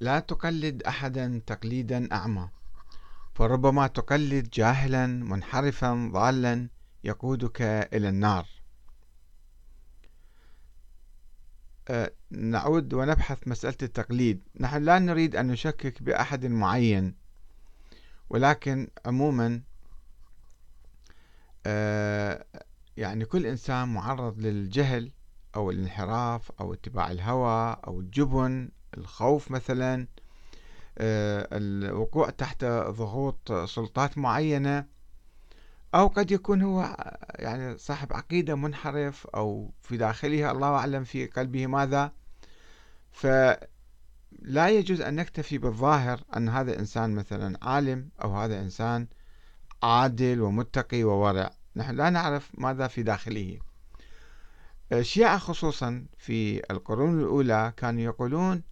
لا تقلد أحدا تقليدا أعمى فربما تقلد جاهلا منحرفا ضالا يقودك إلى النار أه، نعود ونبحث مسألة التقليد نحن لا نريد أن نشكك بأحد معين ولكن عموما أه، يعني كل إنسان معرض للجهل أو الانحراف أو اتباع الهوى أو الجبن الخوف مثلا آه، الوقوع تحت ضغوط سلطات معينة أو قد يكون هو يعني صاحب عقيدة منحرف أو في داخله الله أعلم في قلبه ماذا فلا يجوز أن نكتفي بالظاهر أن هذا إنسان مثلا عالم أو هذا إنسان عادل ومتقي وورع نحن لا نعرف ماذا في داخله الشيعة آه، خصوصا في القرون الأولى كانوا يقولون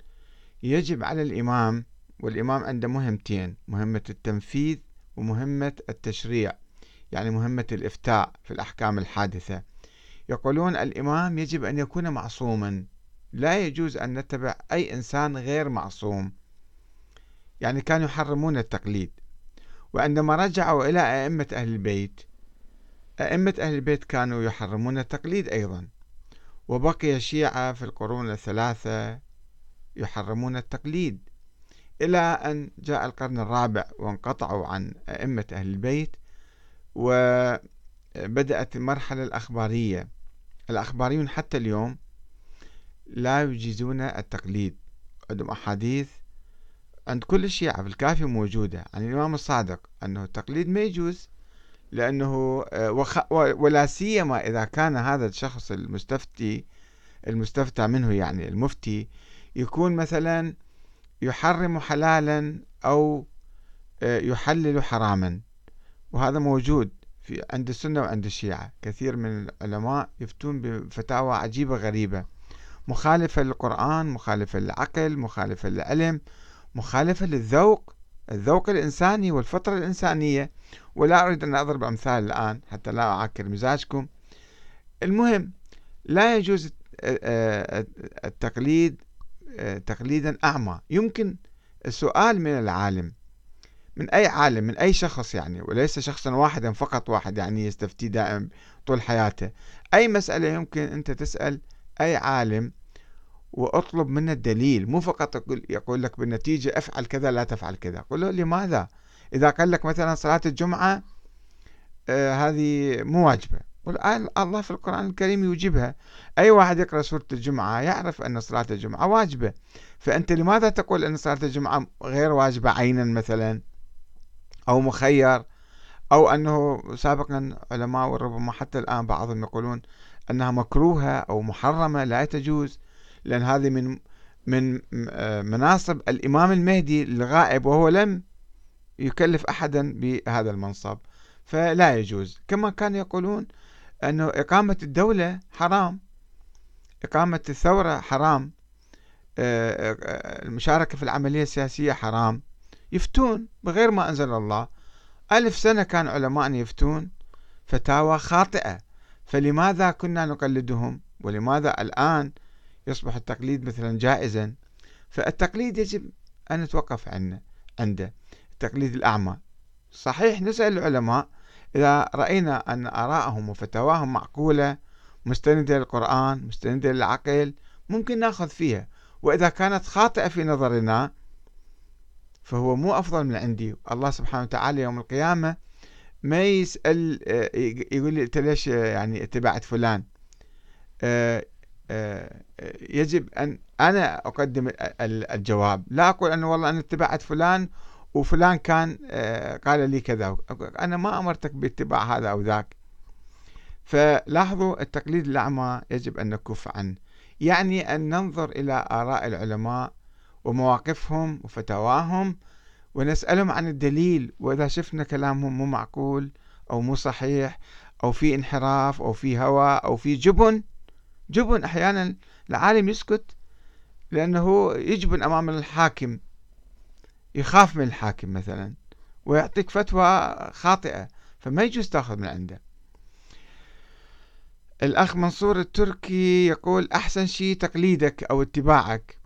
يجب على الإمام والإمام عنده مهمتين مهمة التنفيذ ومهمة التشريع يعني مهمة الإفتاء في الأحكام الحادثة يقولون الإمام يجب أن يكون معصوما لا يجوز أن نتبع أي إنسان غير معصوم يعني كانوا يحرمون التقليد وعندما رجعوا إلى أئمة أهل البيت أئمة أهل البيت كانوا يحرمون التقليد أيضا وبقي الشيعة في القرون الثلاثة يحرمون التقليد إلى أن جاء القرن الرابع وانقطعوا عن أئمة أهل البيت وبدأت المرحلة الأخبارية الأخباريون حتى اليوم لا يجيزون التقليد عندهم أحاديث عند كل الشيعة في الكافي موجودة عن الإمام الصادق أنه التقليد ما يجوز لأنه آه، وخ... ولا سيما إذا كان هذا الشخص المستفتي المستفتى منه يعني المفتي يكون مثلا يحرم حلالا أو آه، يحلل حراما وهذا موجود في عند السنة وعند الشيعة كثير من العلماء يفتون بفتاوى عجيبة غريبة مخالفة للقرآن مخالفة للعقل مخالفة للعلم مخالفة للذوق الذوق الإنساني والفطرة الإنسانية ولا أريد أن أضرب أمثال الآن حتى لا أعكر مزاجكم المهم لا يجوز آه، آه، التقليد تقليدا أعمى يمكن السؤال من العالم من أي عالم من أي شخص يعني وليس شخصا واحدا فقط واحد يعني يستفتي دائم طول حياته أي مسألة يمكن أنت تسأل أي عالم واطلب منه الدليل مو فقط يقول لك بالنتيجة افعل كذا لا تفعل كذا قل له لماذا إذا قال لك مثلا صلاة الجمعة آه هذه مو واجبة والآن الله في القرآن الكريم يوجبها أي واحد يقرأ سورة الجمعة يعرف أن صلاة الجمعة واجبة فأنت لماذا تقول أن صلاة الجمعة غير واجبة عينا مثلا أو مخير أو أنه سابقا علماء وربما حتى الآن بعضهم يقولون أنها مكروهة أو محرمة لا تجوز لأن هذه من من مناصب الإمام المهدي الغائب وهو لم يكلف أحدا بهذا المنصب فلا يجوز كما كانوا يقولون أنه إقامة الدولة حرام إقامة الثورة حرام آه، آه، المشاركة في العملية السياسية حرام يفتون بغير ما أنزل الله ألف سنة كان علماءنا يفتون فتاوى خاطئة فلماذا كنا نقلدهم ولماذا الآن يصبح التقليد مثلا جائزا فالتقليد يجب أن نتوقف عنه عنده التقليد الأعمى صحيح نسأل العلماء إذا رأينا أن آراءهم وفتواهم معقولة مستندة للقرآن مستندة للعقل ممكن ناخذ فيها وإذا كانت خاطئة في نظرنا فهو مو أفضل من عندي الله سبحانه وتعالى يوم القيامة ما يسأل آه، يقول لي أنت ليش آه، يعني اتبعت فلان آه، يجب أن أنا أقدم الجواب لا أقول أنه والله أنا اتبعت فلان وفلان كان آه، قال لي كذا أنا ما أمرتك باتباع هذا أو ذاك فلاحظوا التقليد الأعمى يجب أن نكف عنه يعني أن ننظر إلى آراء العلماء ومواقفهم وفتواهم ونسألهم عن الدليل وإذا شفنا كلامهم مو معقول أو مو صحيح أو في انحراف أو في هوى أو في جبن جبن أحيانا العالم يسكت لأنه يجبن أمام الحاكم يخاف من الحاكم مثلا ويعطيك فتوى خاطئة فما يجوز تاخذ من عنده الأخ منصور التركي يقول أحسن شيء تقليدك أو اتباعك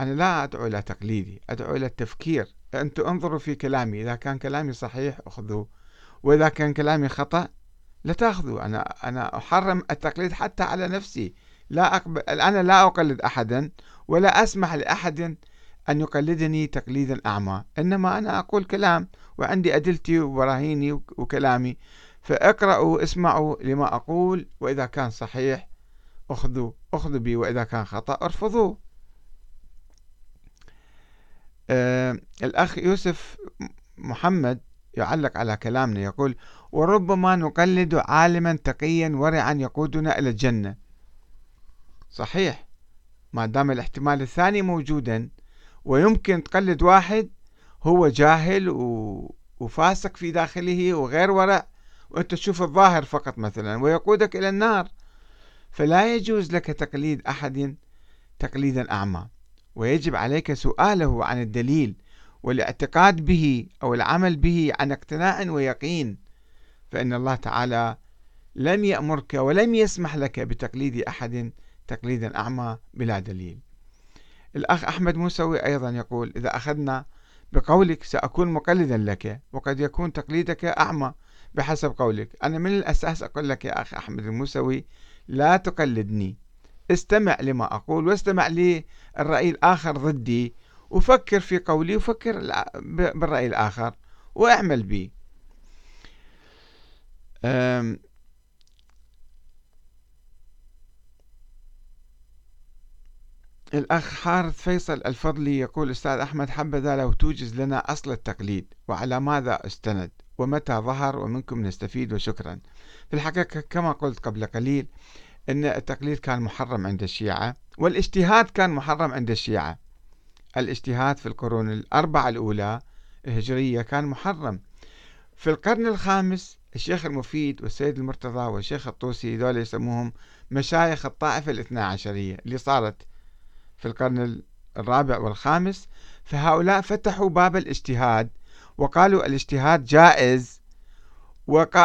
أنا لا أدعو إلى تقليدي أدعو إلى التفكير أنتم انظروا في كلامي إذا كان كلامي صحيح أخذوه وإذا كان كلامي خطأ لا تأخذوا أنا أنا أحرم التقليد حتى على نفسي لا أقبل أنا لا أقلد أحدا ولا أسمح لأحد أن يقلدني تقليدا أعمى إنما أنا أقول كلام وعندي أدلتي وبراهيني وكلامي فاقرأوا اسمعوا لما أقول وإذا كان صحيح أخذوا أخذوا بي وإذا كان خطأ ارفضوه آه الأخ يوسف محمد يعلق على كلامنا يقول وربما نقلد عالما تقيا ورعا يقودنا إلى الجنة صحيح ما دام الاحتمال الثاني موجودا ويمكن تقلد واحد هو جاهل و... وفاسق في داخله وغير ورع وانت تشوف الظاهر فقط مثلا ويقودك الى النار فلا يجوز لك تقليد احد تقليدا اعمى ويجب عليك سؤاله عن الدليل والاعتقاد به او العمل به عن اقتناع ويقين فان الله تعالى لم يامرك ولم يسمح لك بتقليد احد تقليدا اعمى بلا دليل الأخ أحمد موسوي أيضا يقول إذا أخذنا بقولك سأكون مقلدا لك وقد يكون تقليدك أعمى بحسب قولك أنا من الأساس أقول لك يا أخ أحمد الموسوي لا تقلدني استمع لما أقول واستمع للرأي الآخر ضدي وفكر في قولي وفكر بالرأي الآخر وأعمل به الأخ حارث فيصل الفضلي يقول أستاذ أحمد حبذا لو توجز لنا أصل التقليد وعلى ماذا استند ومتى ظهر ومنكم نستفيد وشكرا في الحقيقة كما قلت قبل قليل أن التقليد كان محرم عند الشيعة والاجتهاد كان محرم عند الشيعة الاجتهاد في القرون الأربعة الأولى الهجرية كان محرم في القرن الخامس الشيخ المفيد والسيد المرتضى والشيخ الطوسي دول يسموهم مشايخ الطائفة الاثنى عشرية اللي صارت في القرن الرابع والخامس فهؤلاء فتحوا باب الاجتهاد وقالوا الاجتهاد جائز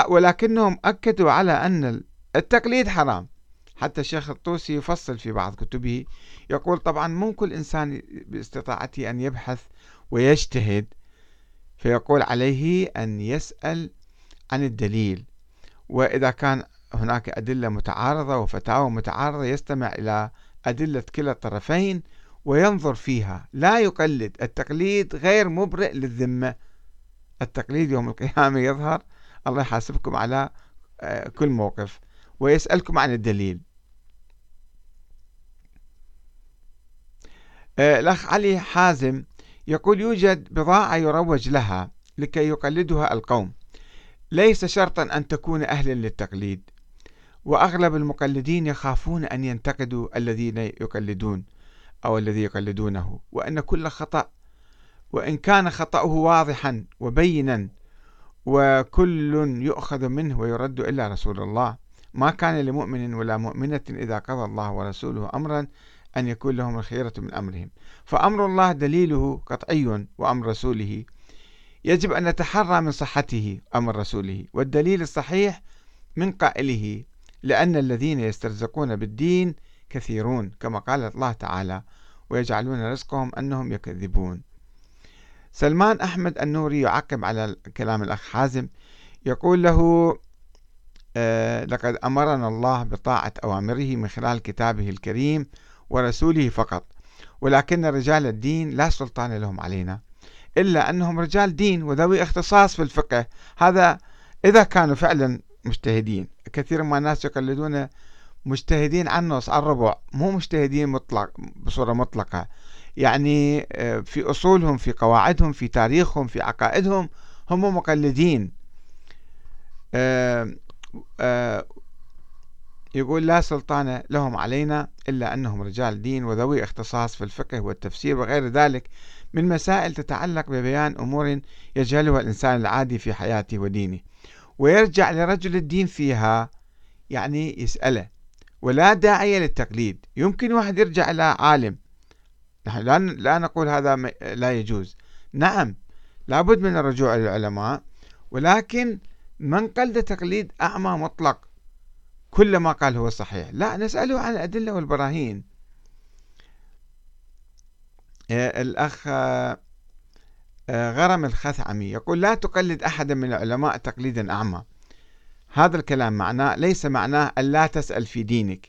ولكنهم أكدوا على أن التقليد حرام حتى الشيخ الطوسي يفصل في بعض كتبه يقول طبعا مو كل إنسان باستطاعته أن يبحث ويجتهد فيقول عليه أن يسأل عن الدليل وإذا كان هناك أدلة متعارضة وفتاوى متعارضة يستمع إلى أدلة كلا الطرفين وينظر فيها لا يقلد التقليد غير مبرئ للذمة التقليد يوم القيامة يظهر الله يحاسبكم على آه، كل موقف ويسألكم عن الدليل آه، الأخ علي حازم يقول يوجد بضاعة يروج لها لكي يقلدها القوم ليس شرطا أن تكون أهلا للتقليد وأغلب المقلدين يخافون أن ينتقدوا الذين يقلدون أو الذي يقلدونه وأن كل خطأ وإن كان خطأه واضحا وبينا وكل يؤخذ منه ويرد إلا رسول الله ما كان لمؤمن ولا مؤمنة إذا قضى الله ورسوله أمرا أن يكون لهم الخيرة من أمرهم فأمر الله دليله قطعي وأمر رسوله يجب أن نتحرى من صحته أمر رسوله والدليل الصحيح من قائله لأن الذين يسترزقون بالدين كثيرون كما قال الله تعالى ويجعلون رزقهم أنهم يكذبون سلمان أحمد النوري يعقب على كلام الأخ حازم يقول له آه، لقد أمرنا الله بطاعة أوامره من خلال كتابه الكريم ورسوله فقط ولكن رجال الدين لا سلطان لهم علينا إلا أنهم رجال دين وذوي اختصاص في الفقه هذا إذا كانوا فعلا مجتهدين كثير من الناس يقلدون مجتهدين عن نص عن الربع مو مجتهدين مطلق بصورة مطلقة يعني آه، في أصولهم في قواعدهم في تاريخهم في عقائدهم هم مقلدين آه، آه، يقول لا سلطان لهم علينا إلا أنهم رجال دين وذوي اختصاص في الفقه والتفسير وغير ذلك من مسائل تتعلق ببيان أمور يجهلها الإنسان العادي في حياته ودينه ويرجع لرجل الدين فيها يعني يسأله ولا داعي للتقليد يمكن واحد يرجع إلى عالم نحن لا لا نقول هذا لا يجوز نعم لابد من الرجوع إلى العلماء ولكن من قلد تقليد أعمى مطلق كل ما قال هو صحيح لا نسأله عن الأدلة والبراهين إيه، الأخ آه، غرم الخثعمي يقول لا تقلد أحدا من العلماء تقليدا أعمى هذا الكلام معناه ليس معناه ألا تسأل في دينك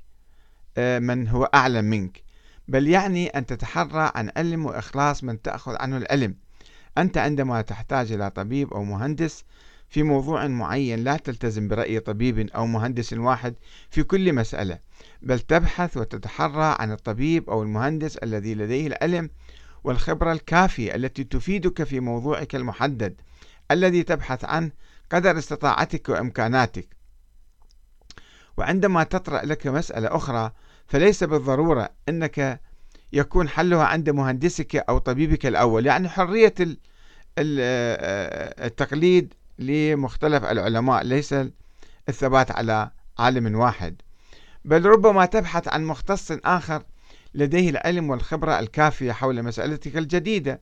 آه، من هو أعلم منك بل يعني أن تتحرى عن علم وإخلاص من تأخذ عنه العلم أنت عندما تحتاج إلى طبيب أو مهندس في موضوع معين لا تلتزم برأي طبيب أو مهندس واحد في كل مسألة بل تبحث وتتحرى عن الطبيب أو المهندس الذي لديه العلم والخبرة الكافية التي تفيدك في موضوعك المحدد الذي تبحث عنه قدر استطاعتك وإمكاناتك وعندما تطرأ لك مسألة أخرى فليس بالضرورة أنك يكون حلها عند مهندسك أو طبيبك الأول يعني حرية آه، آه، التقليد لمختلف العلماء ليس الثبات على عالم واحد بل ربما تبحث عن مختص آخر لديه العلم والخبرة الكافية حول مسألتك الجديدة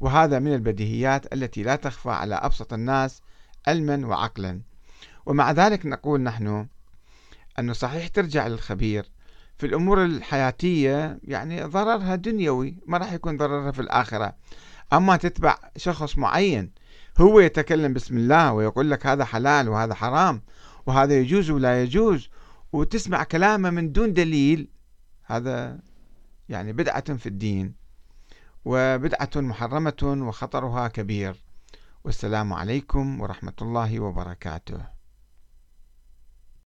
وهذا من البديهيات التي لا تخفى على أبسط الناس علما وعقلا ومع ذلك نقول نحن أنه صحيح ترجع للخبير في الأمور الحياتية يعني ضررها دنيوي ما راح يكون ضررها في الآخرة أما تتبع شخص معين هو يتكلم بسم الله ويقول لك هذا حلال وهذا حرام وهذا يجوز ولا يجوز وتسمع كلامه من دون دليل هذا يعني بدعة في الدين وبدعة محرمة وخطرها كبير والسلام عليكم ورحمة الله وبركاته